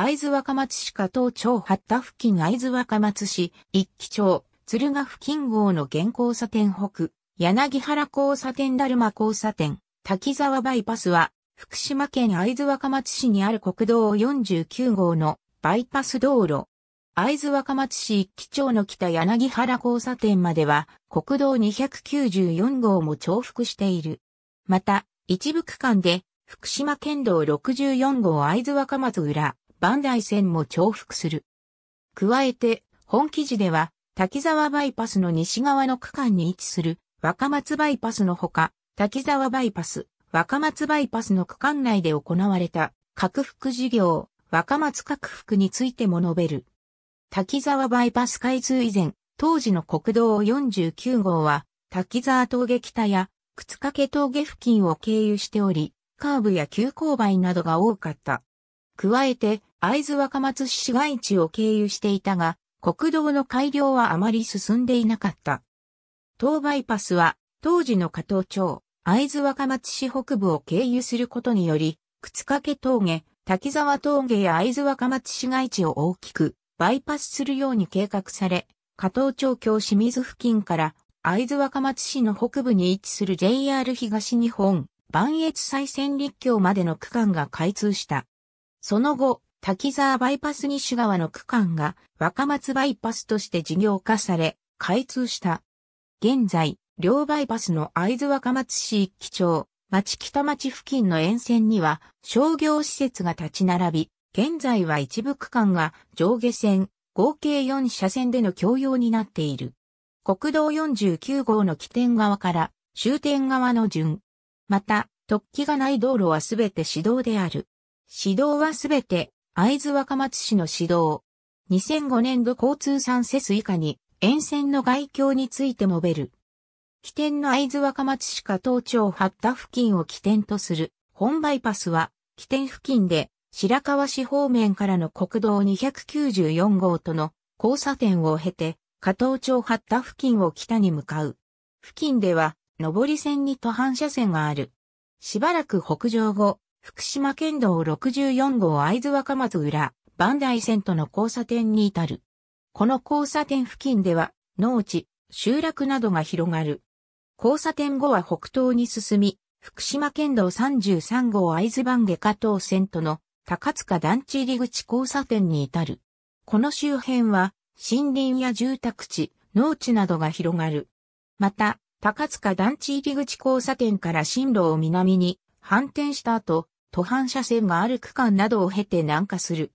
会津若松市加東町八田付近会津若松市、一期町、鶴ヶ付近号の現交差点北、柳原交差点だるま交差点、滝沢バイパスは、福島県会津若松市にある国道49号のバイパス道路。会津若松市一期町の北柳原交差点までは国道294号も重複している。また、一部区間で福島県道64号会津若松裏、磐梯線も重複する。加えて、本記事では、滝沢バイパスの西側の区間に位置する若松バイパスのほか、滝沢バイパス、若松バイパスの区間内で行われた拡幅事業、若松拡幅についても述べる。滝沢バイパス開通以前、当時の国道49号は、滝沢峠北や、靴掛峠付近を経由しており、カーブや急勾配などが多かった。加えて、会津若松市市街地を経由していたが、国道の改良はあまり進んでいなかった。東バイパスは、当時の加藤町、会津若松市北部を経由することにより、靴掛峠、滝沢峠や会津若松市街地を大きくバイパスするように計画され、加藤町京清水付近から会津若松市の北部に位置する JR 東日本、万越西線立橋までの区間が開通した。その後、滝沢バイパス西側の区間が若松バイパスとして事業化され、開通した。現在、両バイパスの会津若松市一基町、町北町付近の沿線には商業施設が立ち並び、現在は一部区間が上下線、合計4車線での共用になっている。国道49号の起点側から終点側の順。また、突起がない道路はすべて市道である。指導はすべて、会津若松市の指導。2005年度交通産節以下に、沿線の外境について述べる。起点の会津若松市下東町八田付近を起点とする、本バイパスは、起点付近で、白川市方面からの国道294号との交差点を経て、加東町八田付近を北に向かう。付近では、上り線に途半車線がある。しばらく北上後、福島県道64号会津若松浦、磐梯線との交差点に至る。この交差点付近では、農地、集落などが広がる。交差点後は北東に進み、福島県道33号会津番下下東線との高塚団地入口交差点に至る。この周辺は森林や住宅地、農地などが広がる。また、高塚団地入口交差点から進路を南に反転した後、途半車線がある区間などを経て南下する。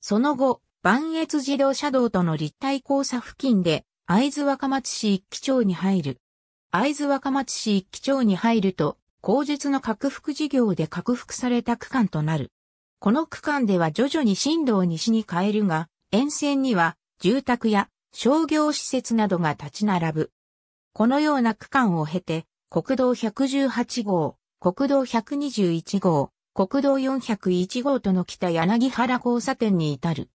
その後、万越自動車道との立体交差付近で、会津若松市一基町に入る。会津若松市一基町に入ると、後術の拡幅事業で拡幅された区間となる。この区間では徐々に進路を西に変えるが、沿線には住宅や商業施設などが立ち並ぶ。このような区間を経て、国道118号、国道121号、国道401号との北柳原交差点に至る。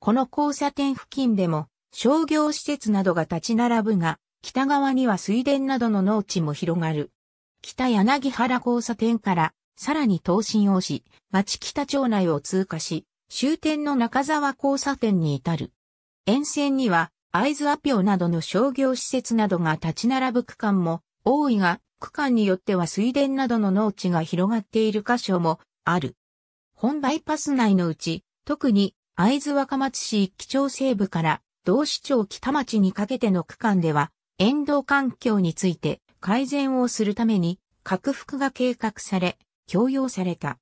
この交差点付近でも商業施設などが立ち並ぶが、北側には水田などの農地も広がる。北柳原交差点からさらに東進をし、町北町内を通過し、終点の中沢交差点に至る。沿線には会津アピオなどの商業施設などが立ち並ぶ区間も多いが、区間によっては水田などの農地が広がっている箇所もある。本バイパス内のうち、特に会津若松市一基町西部から同市町北町にかけての区間では、沿道環境について改善をするために、拡幅が計画され、強要された。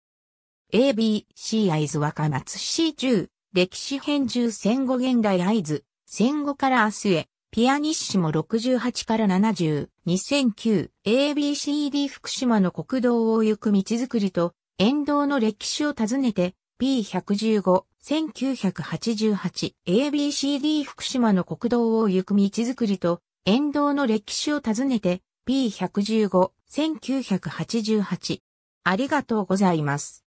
ABC 会津若松市10、歴史編集戦後現代会津、戦後から明日へ、ピアニッシモ68から70、2009、ABCD 福島の国道を行く道づくりと、沿道の歴史を訪ねて、P115、1988、ABCD 福島の国道を行く道づくりと、沿道の歴史を訪ねて、P115、1988。ありがとうございます。